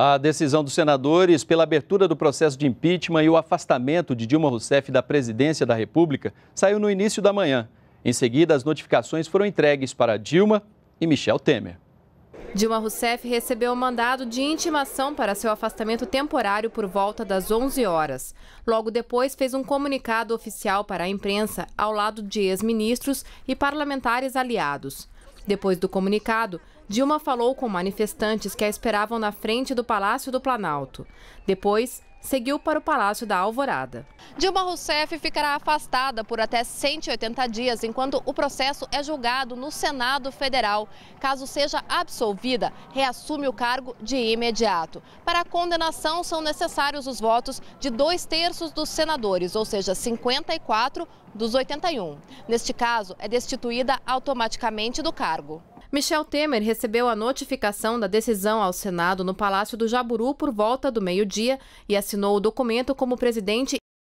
A decisão dos senadores pela abertura do processo de impeachment e o afastamento de Dilma Rousseff da presidência da República saiu no início da manhã. Em seguida, as notificações foram entregues para Dilma e Michel Temer. Dilma Rousseff recebeu o mandado de intimação para seu afastamento temporário por volta das 11 horas. Logo depois, fez um comunicado oficial para a imprensa, ao lado de ex-ministros e parlamentares aliados. Depois do comunicado, Dilma falou com manifestantes que a esperavam na frente do Palácio do Planalto. Depois, seguiu para o Palácio da Alvorada. Dilma Rousseff ficará afastada por até 180 dias, enquanto o processo é julgado no Senado Federal. Caso seja absolvida, reassume o cargo de imediato. Para a condenação, são necessários os votos de dois terços dos senadores, ou seja, 54 dos 81. Neste caso, é destituída automaticamente do cargo cargo. Michel Temer recebeu a notificação da decisão ao Senado no Palácio do Jaburu por volta do meio-dia e assinou o documento como presidente